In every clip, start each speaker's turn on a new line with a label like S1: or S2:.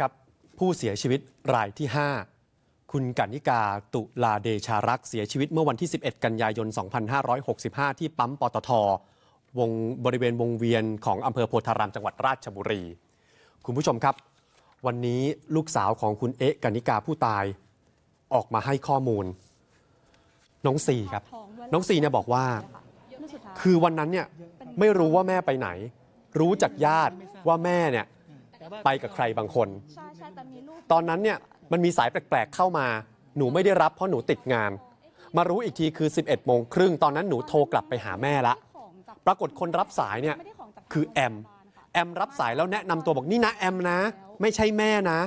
S1: ครับ ผู้เสียชีวิต รายที่ 5 คุณกันิกาตุลาเดชารักเสียชีวิตเมื่อวันที่ 11 กันยายน 2565 ที่ปั๊มปตทวงบริเวณวงเวียน ของอำเภอโพธารามจังหวัดราชบุรี คุณผู้ชมครับ วันนี้ลูกสาวของคุณเอ๊กันิกาผู้ตายออกมาให้ข้อมูล น้องสี่ครับ น้องสี่เนี่ยบอกว่า คือวันนั้นเนี่ยไม่รู้ว่าแม่ไปไหน รู้จากญาติว่าแม่เนี่ยไปกับใครบางคน ตอนนั้นเนี่ยมันมีสายแปลกๆเข้ามา หนูไม่ได้รับเพราะหนูติดงาน มารู้อีกทีคือ 11โมงครึ่งตอนนั้นหนูโทรกลับไปหาแม่ละ ปรากฏคนรับสายเนี่ยคือแอม แอมรับสายแล้วแนะนำตัวบอกนี่นะแอมนะ ไม่ใช่แม่นะ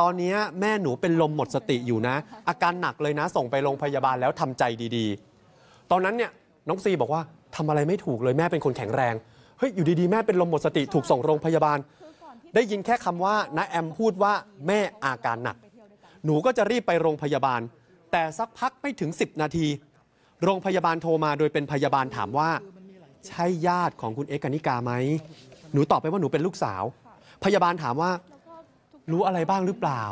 S1: ตอนนี้แม่หนูเป็นลมหมดสติอยู่นะ อาการหนักเลยนะส่งไปโรงพยาบาลแล้วทำใจดีๆ ตอนนั้นเนี่ยน้องซีบอกว่าทำอะไรไม่ถูกเลยแม่เป็นคนแข็งแรง เฮ้ยอยู่ดีๆแม่เป็นลมหมดสติถูกส่งโรงพยาบาลได้ยินแค่คำว่าน้าแอมพูดว่าแม่อาการหนัก หนูก็จะรีบไปโรงพยาบาล แต่สักพักไม่ถึง10 นาที โรงพยาบาลโทรมาโดยเป็นพยาบาลถามว่า ใช่ญาติของคุณเอกนิกาไหม หนูตอบไปว่าหนูเป็นลูกสาว พยาบาลถามว่ารู้อะไรบ้างหรือเปล่า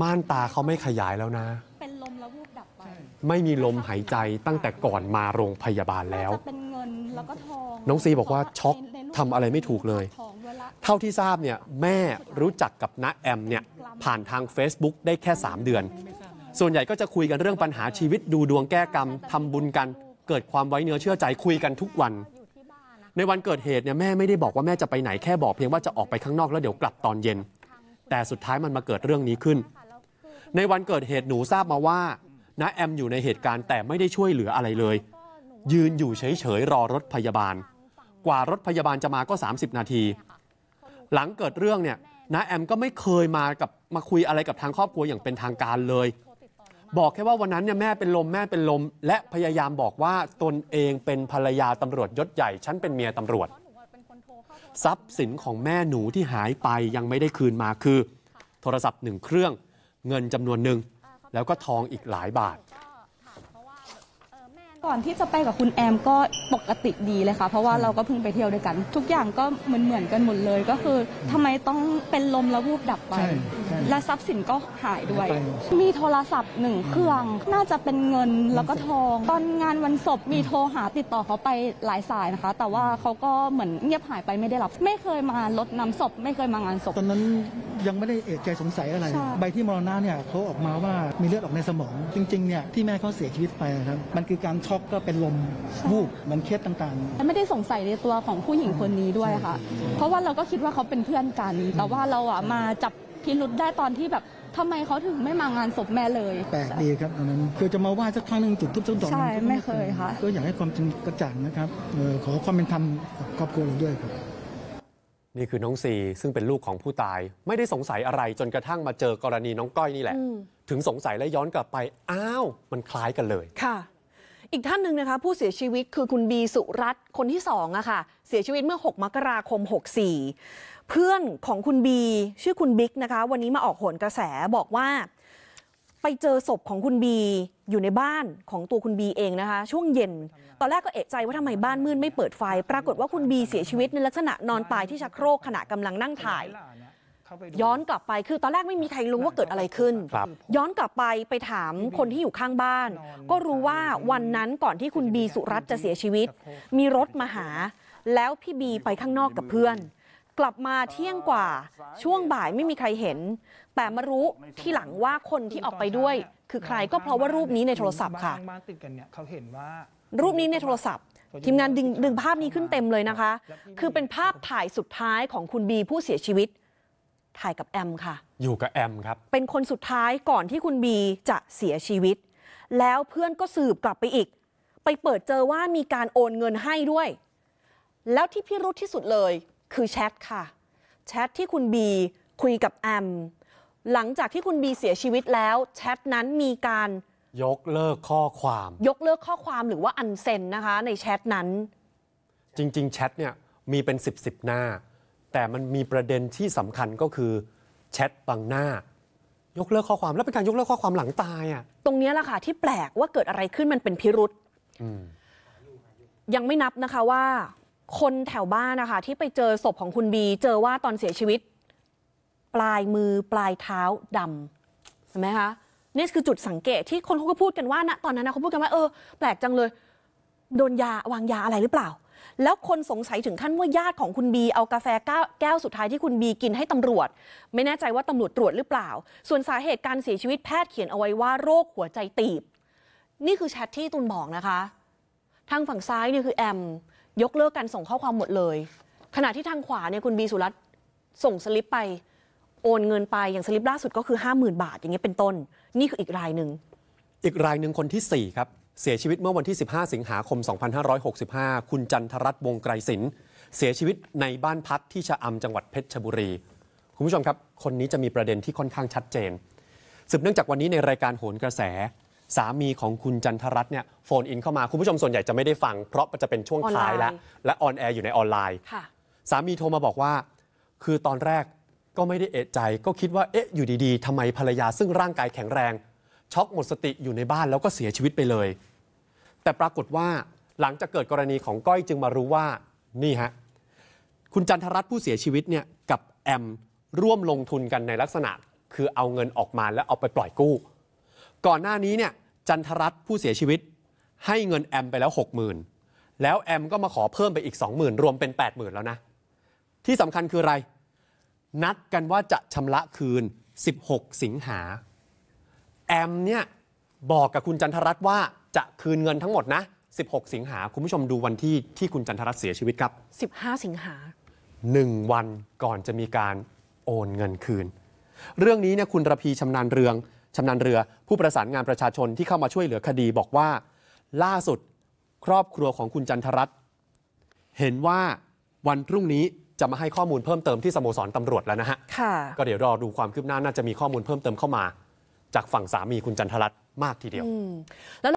S1: ม่านตาเขาไม่ขยายแล้วนะ
S2: เป็นลมแล้ววูบดับไป
S1: ไม่มีลมหายใจตั้งแต่ก่อนมาโรงพยาบาลแล้วเ
S2: ป็นเงินแล้วก็ทอง
S1: น้องซีบอกว่าช็อกทำอะไรไม่ถูกเลยเท่าที่ทราบเนี่ยแม่รู้จักกับน้าแอมเนี่ยผ่านทาง Facebook ได้แค่ 3 เดือน ส่วนใหญ่ก็จะคุยกันเรื่องปัญหาชีวิตดูดวงแก้กรรมทำบุญกัน เกิดความไว้เนื้อเชื่อใจคุยกันทุกวัน ในวันเกิดเหตุเนี่ยแม่ไม่ได้บอกว่าแม่จะไปไหนแค่บอกเพียงว่าจะออกไปข้างนอกแล้วเดี๋ยวกลับตอนเย็น แต่สุดท้ายมันมาเกิดเรื่องนี้ขึ้น ในวันเกิดเหตุหนูทราบมาว่าน้าแอม อยู่ในเหตุการณ์แต่ไม่ได้ช่วยเหลืออะไรเลย ยืนอยู่เฉยๆรอรถพยาบาล กว่ารถพยาบาลจะมาก็ 30 นาทีหลังเกิดเรื่องเนี่ยนะแอมก็ไม่เคยมากับมาคุยอะไรกับทางครอบครัวอย่างเป็นทางการเลย บอกแค่ว่าวันนั้นเนี่ยแม่เป็นลมแม่เป็นลม และพยายามบอกว่าตนเองเป็นภรรยาตำรวจยศใหญ่ ฉันเป็นเมียตำรวจ ทรัพย์สินของแม่หนูที่หายไปยังไม่ได้คืนมาคือ โทรศัพท์หนึ่งเครื่องเงินจำนวนหนึ่งแล้วก็ทองอีกหลายบาท
S2: ก่อนที่จะไปกับคุณแอมก็ปกติดีเลยค่ะเพราะว่าเราก็เพิ่งไปเที่ยวด้วยกัน ทุกอย่างก็เหมือนเหมือนกันหมดเลยก็คือทำไมต้องเป็นลมแล้ววูบดับไปและทรัพย์สินก็หายด้วย มีโทรศัพท์หนึ่งเครื่อง น่าจะเป็นเงินแล้วก็ทอง ตอนงานวันศพมีโทรหาติดต่อเขาไปหลายสายนะคะ แต่ว่าเขาก็เหมือนเงียบหายไปไม่ได้รับ ไม่เคยมารดนํำศพ ไม่เคยมางานศพตอนนั้นยังไม่
S1: ได้เอกใจสงสัยอะไร ใบที่มรณะเนี่ยเขาออกมาว่ามีเลือดออกในสมอง จริงๆเนี่ยที่แม่เขาเสียชีวิตไปครับ มันคือการช็อกก็เป็นลมวูบมันเคดต่างๆ
S2: ไม่ได้สงสัยในตัวของผู้หญิงคนนี้ด้วยค่ะ เพราะว่าเราก็คิดว่าเขาเป็นเพื่อนกัน แต่ว่าเราอ่ะมาจับพิรุษได้ตอนที่แบบทำไมเขาถึงไม่มางานศพแม่เลย แป
S1: ลกดีครับตอนนั้น คือจะมาไหว้สักครั้งหนึ่งจุดทุบต้นตอใช่ ไม่เคยค่ะก็อยากให้ความจริงกระจ่างนะครับออขอความเป็นธรรมกับครอบครัวเราด้วยครับ นี่คือน้องซีซึ่งเป็นลูกของผู้ตาย ไม่ได้สงสัยอะไรจนกระทั่งมาเจอกรณีน้องก้อยนี่แหละ ถึงสงสัยและย้อนกลับไปอ้าวมันคล้าย
S2: กันเลย ค่ะอีกท่านหนึ่งนะคะผู้เสียชีวิตคือคุณบีสุรัตน์คนที่สองอะค่ะเสียชีวิตเมื่อ 6 มกราคม 64 เพื่อนของคุณบีชื่อคุณบิ๊กนะคะวันนี้มาออกโหนกระแสบอกว่าไปเจอศพของคุณบีอยู่ในบ้านของตัวคุณบีเองนะคะช่วงเย็นตอนแรกก็เอกใจว่าทำไมบ้านมืดไม่เปิดไฟ ปรากฏว่าคุณบีเสียชีวิตในลักษณะนอนตายที่ชักโครกขณะกำลังนั่งถ่ายย้อนกลับไปคือตอนแรกไม่มีใครรู้ว่าเกิดอะไรขึ้น ย้อนกลับไปไปถามคนที่อยู่ข้างบ้าน ก็รู้ว่าวันนั้นก่อนที่คุณบีสุรัตน์จะเสียชีวิต มีรถมาหา แล้วพี่บีไปข้างนอกกับเพื่อน กลับมาเที่ยงกว่าช่วงบ่ายไม่มีใครเห็น แต่มารู้ที่หลังว่าคนที่ออกไปด้วย คือใครก็เพราะว่ารูปนี้ในโทรศัพท์ค่ะรูปนี้ในโทรศัพท์ทีมงานดึงดึงภาพนี้ขึ้นเต็มเลยนะคะ คือเป็นภาพถ่ายสุดท้ายของคุณบีผู้เสียชีวิตถ่ายกับแอมค่ะ
S1: อยู่กับแอมครับ
S2: เป็นคนสุดท้ายก่อนที่คุณบีจะเสียชีวิต แล้วเพื่อนก็สืบกลับไปอีก ไปเปิดเจอว่ามีการโอนเงินให้ด้วย แล้วที่พิรุธที่สุดเลยคือแชทค่ะ แชทที่คุณบีคุยกับแอม หลังจากที่คุณบีเสียชีวิตแล้วแชทนั้นมีการ
S1: ยกเลิกข้อความ
S2: ยกเลิกข้อความหรือว่าอันเซ็นนะคะ ในแชทนั้น
S1: จริงๆแชทเนี่ยมีเป็นสิบสหน้าแต่มันมีประเด็นที่สำคัญก็คือ แชทบังหน้า ยกเลิกข้อความแล้วเป็นการยกเลิกข้อความหลังตายอ่
S2: ะตรงนี้แหละค่ะ ที่แปลกว่าเกิดอะไรขึ้นมันเป็นพิรุษ ยังไม่นับนะคะว่า คนแถวบ้านนะคะที่ไปเจอศพของคุณบี เจอว่าตอนเสียชีวิต ปลายมือปลายเท้าดำใช่ไหมคะ นี่คือจุดสังเกตที่คนเขาก็พูดกันว่าณนะตอนนั้นนะเขาพูดกันว่า เออแปลกจังเลยโดนยาวางยาอะไรหรือเปล่าแล้วคนสงสัยถึงขั้นว่าญาติของคุณบีเอากาแฟแก้วสุดท้ายที่คุณบีกินให้ตำรวจ ไม่แน่ใจว่าตำรวจตรวจหรือเปล่า ส่วนสาเหตุการเสียชีวิตแพทย์เขียนเอาไว้ว่าโรคหัวใจตีบ นี่คือแชทที่ตุนบอกนะคะ ทางฝั่งซ้ายเนี่ยคือแอม ยกเลิกการส่งข้อความหมดเลย ขณะที่ทางขวาเนี่ยคุณบีสุรัตน์ส่งสลิปไปโอนเงินไปอย่างสลิปล่าสุดก็คือ50,000บาทอย่างเงี้ยเป็นต้น นี่คืออีกรายหนึ่ง
S1: อีกรายหนึ่งคนที่4ครับเสียชีวิตเมื่อวันที่ 15 สิงหาคม 2565 คุณจันทรัตน์วงไกรศิลป์เสียชีวิตในบ้านพักที่ชะอำจังหวัดเพชรบุรี คุณผู้ชมครับ คนนี้จะมีประเด็นที่ค่อนข้างชัดเจน สืบเนื่องจากวันนี้ในรายการโหนกระแส สามีของคุณจันทรัตน์เนี่ย โฟนอินเข้ามา คุณผู้ชมส่วนใหญ่จะไม่ได้ฟัง เพราะจะเป็นช่วงท้ายแล้ว และออนแอร์อยู่ในออนไลน์ สามีโทรมาบอกว่า คือตอนแรกก็ไม่ได้เอะใจ ก็คิดว่า เอ๊ะ อยู่ดีๆทำไมภรรยาซึ่งร่างกายแข็งแรงช็อกหมดสติอยู่ในบ้านแล้วก็เสียชีวิตไปเลย แต่ปรากฏว่าหลังจากเกิดกรณีของก้อยจึงมารู้ว่า นี่ฮะ คุณจันทรัตน์ผู้เสียชีวิตเนี่ยกับแอมร่วมลงทุนกันในลักษณะคือเอาเงินออกมาแล้วเอาไปปล่อยกู้ ก่อนหน้านี้เนี่ยจันทรัตน์ผู้เสียชีวิต ให้เงินแอมไปแล้ว 60,000 แล้วแอมก็มาขอเพิ่มไปอีก 20,000รวมเป็น 80,000 แล้วนะ ที่สำคัญคืออะไร นัดกันว่าจะชำระคืน 16 สิงหาแอมเนี่ยบอกกับคุณจันทรัตน์ว่าจะคืนเงินทั้งหมดนะ 16 สิงหา คุณผู้ชมดูวันที่ที่คุณจันทรัตน์เสียชีวิตครับ
S2: 15 สิงหา
S1: 1วันก่อนจะมีการโอนเงินคืน เรื่องนี้เนี่ยคุณ ระพีชำนาญเรือง ชำนาญเรือผู้ประสานงานประชาชน ที่เข้ามาช่วยเหลือคดี บอกว่า ล่าสุดครอบครัวของคุณจันทรัตน์เห็นว่าวันพรุ่งนี้จะมาให้ข้อมูลเพิ่มเติมที่สโมสรตำรวจแล้วนะฮะก็เดี๋ยวรอดูความคืบหน้าน่าจะมีข้อมูลเพิ่มเติมเข้ามาจากฝั่งสามีคุณจันทรัตน์มากทีเดียว